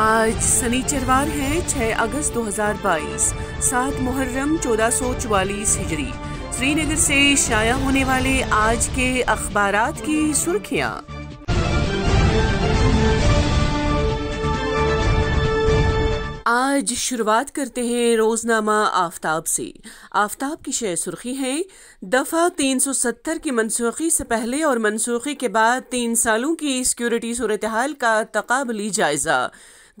आज शनिचरवार है 6 अगस्त 2022 सात मुहर्रम सौ चवालीस हिजरी श्रीनगर से शाया होने वाले आज के अखबार की सुर्खियां आज शुरुआत करते हैं रोजनामा आफ्ताब से आफ्ताब की शय सुर्खी है दफ़ा 370 की मनसूखी से पहले और मनसूखी के बाद तीन सालों की सिक्योरिटी सूरत हाल का तकबली जायजा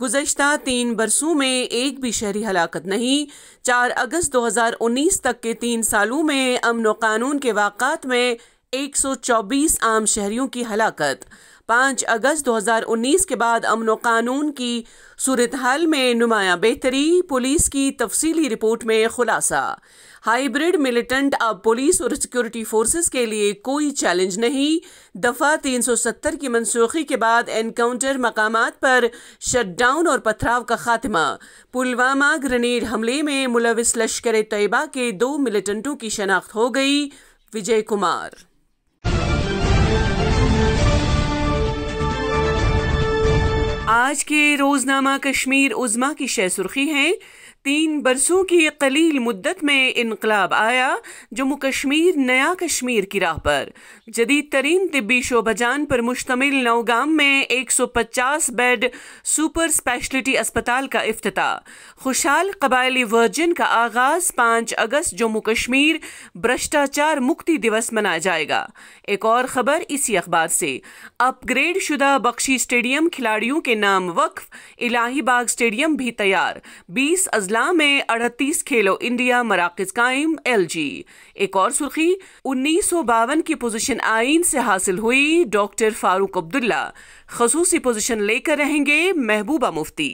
गुजशत तीन बरसों में एक भी शहरी हलाकत नहीं चार अगस्त 2019 तक के तीन सालों में अमन व कानून के वाक़ात में 124 आम शहरीों की हलाकत पाँच अगस्त 2019 के बाद अमन व कानून की सूरत हाल में नुमाया बेहतरी पुलिस की तफसीली रिपोर्ट में खुलासा हाइब्रिड मिलिटेंट अब पुलिस और सिक्योरिटी फोर्सेस के लिए कोई चैलेंज नहीं दफ़ा 370 की मनसूखी के बाद एनकाउंटर मकाम पर शटडाउन और पथराव का खात्मा पुलवामा ग्रेनेड हमले में मुलविस लश्कर तयबा के दो मिलिटेंटों की शनाख्त हो गई विजय कुमार आज के रोजनामा कश्मीर उजमा की शह सुर्खी है तीन बरसों की कलील मुद्दत में इनकलाब आया जम्मू कश्मीर नया कश्मीर की राह पर जदीद तरीन तिब्बी शोभाजान पर मुश्तमिल नौगाम में 150 बेड सुपर स्पेशलिटी अस्पताल का अफ्ताह खुशहाल कबायली वर्जन का आगाज 5 अगस्त जम्मू कश्मीर भ्रष्टाचार मुक्ति दिवस मनाया जाएगा एक और खबर इसी अखबार से अपग्रेड शुदा बख्शी स्टेडियम खिलाड़ियों के नाम वक्फ इलाही बाग स्टेडियम भी तैयार बीस अजला में अड़तीस खेलो इंडिया मराकज कायम एल जी एक और सुर्खी उन्नीस सौ बावन की पोजीशन आइन से हासिल हुई डॉक्टर फारूक अब्दुल्ला खसूसी पोजीशन लेकर रहेंगे महबूबा मुफ्ती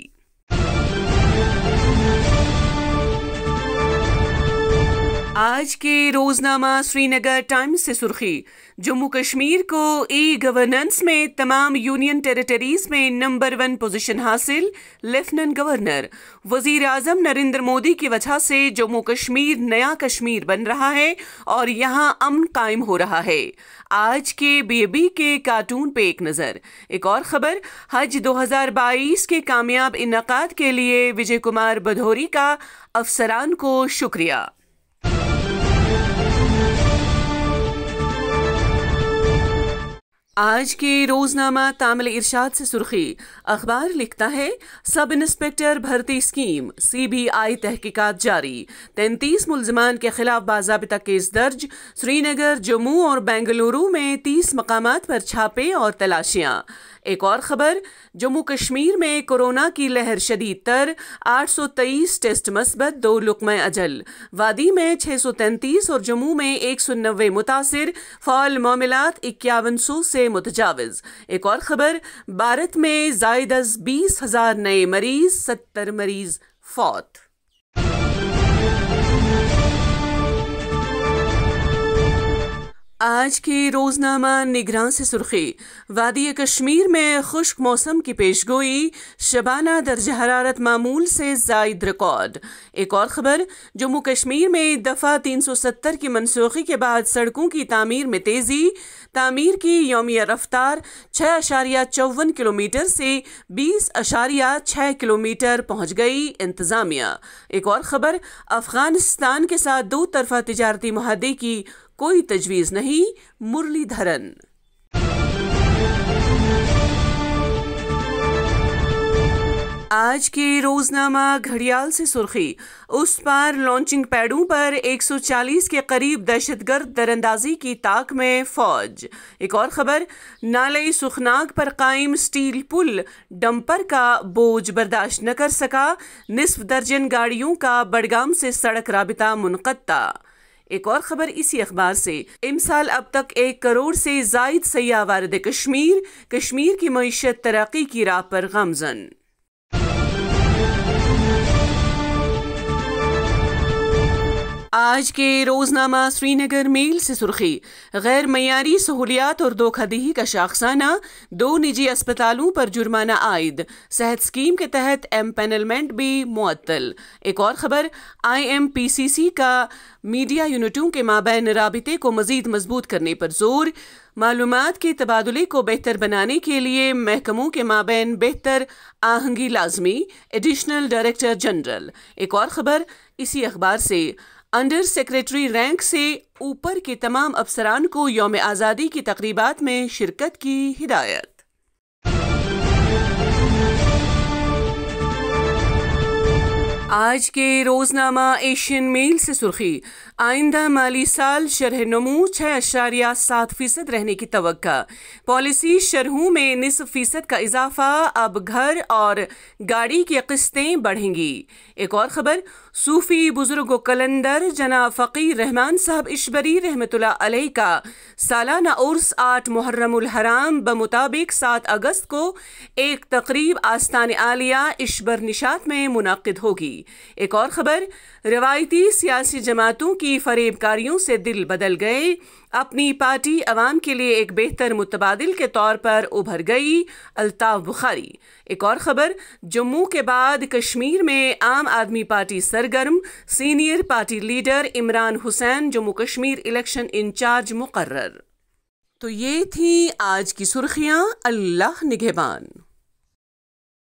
आज के रोजनामा श्रीनगर टाइम्स से सुर्खी जम्मू कश्मीर को ई गवर्नेंस में तमाम यूनियन टेरिटरीज में नंबर वन पोजीशन हासिल लेफ्टिनेंट गवर्नर वजीर आजम नरेंद्र मोदी की वजह से जम्मू कश्मीर नया कश्मीर बन रहा है और यहाँ अमन कायम हो रहा है आज के बीबी के कार्टून पे एक नज़र एक और खबर हज 2022 के कामयाब इनका के लिए विजय कुमार भदौरी का अफसरान को शुक्रिया आज के रोजनामा तामिल इरशाद से सुर्खी अखबार लिखता है सब इंस्पेक्टर भर्ती स्कीम सीबीआई तहकीकात जारी तैंतीस मुलजमान के खिलाफ बाजाबिता केस दर्ज श्रीनगर जम्मू और बेंगलुरु में तीस मकाम पर छापे और तलाशियां एक और खबर जम्मू कश्मीर में कोरोना की लहर शदीद तर आठ सौ तेईस टेस्ट मस्बत दो लुकम अजल वादी में छह सौ तैतीस और जम्मू में एक सौ नब्बे मुतासर फॉल मामला इक्यावन सौ से मुतजावज एक और ख़बर भारत में जायद बीस हज़ार नए मरीज़ सत्तर मरीज़ फौत आज की रोजनामा निगरान से सुर्खी वादी कश्मीर में खुश्क मौसम की पेशगोई शबाना दर्ज हरारत मामूल से जायद रिकॉर्ड एक और खबर जम्मू कश्मीर में दफ़ा 370 की मनसूखी के बाद सड़कों की तामीर में तेज़ी तामीर की योमिया रफ्तार छः अशारिया चौवन किलोमीटर से बीस अशारिया छः किलोमीटर पहुँच गई इंतज़ामिया एक और खबर अफगानिस्तान के साथ दो तरफा तजारती माहदे की कोई तजवीज़ नहीं मुरलीधरन आज के रोजनामा घड़ियाल से सुर्खी उस पार लॉन्चिंग पैडों पर 140 के करीब दहशतगर्द दरअंदाजी की ताक में फौज एक और खबर नाले सुखनाग पर कायम स्टील पुल डंपर का बोझ बर्दाश्त न कर सका निसफ दर्जन गाड़ियों का बडगाम से सड़क रबता मुनता एक और खबर इसी अखबार से साल अब तक एक करोड़ से जायद सयाह वारद कश्मीर कश्मीर की मीशत तरक्की की राह पर गमजन आज के रोजनामा श्रीनगर मेल से सुर्खी गैर मैारी सहूलियात और धोखादेही का शाखसाना दो निजी अस्पतालों पर जुर्माना आयद सेहत स्कीम के तहत एम्पेनलमेंट भी मुअत्तल एक और खबर आई एम पी सी सी का मीडिया यूनिटों के माबैन रबते को मजीद मजबूत करने पर जोर मालूम के तबादले को बेहतर बनाने के लिए महकमों के माबैन बेहतर आहंगी लाजमी एडिशनल डायरेक्टर जनरल एक और खबर इसी अखबार से अंडर सेक्रेटरी रैंक से ऊपर के तमाम अफसरान को योम आज़ादी की तकरीबा में शिरकत की हिदायत आज के रोजनामा एशियन मेल से सुर्खी आइंदा माली साल शरह नमो छः अशारिया सात फीसद रहने की तो पॉलिसी शरहों में निसफ फीसद का इजाफा अब घर और गाड़ी की किस्तें बढ़ेंगी एक और खबर सूफी बुजुर्ग कलंदर जना फ़कीर रहमान साहब इशबरी रहमतुल्ला अलैह का सालाना उर्स आठ मुहर्रम हराम बमुताबिक सात अगस्त को एक तकरीब आस्तान आलिया इशबर निशात में मुनद होगी गई एक और खबर रवायती सियासी जमातों की फरेबकारियों से दिल बदल गए अपनी पार्टी अवाम के लिए एक बेहतर मुतबादल के तौर पर उभर गई अल्ताफ बुखारी एक और खबर जम्मू के बाद कश्मीर में आम आदमी पार्टी सरगर्म senior party leader Imran Hussain Jammu Kashmir election incharge मुकर्र तो ये थी आज की सुर्खियाँ अल्लाह निगहबान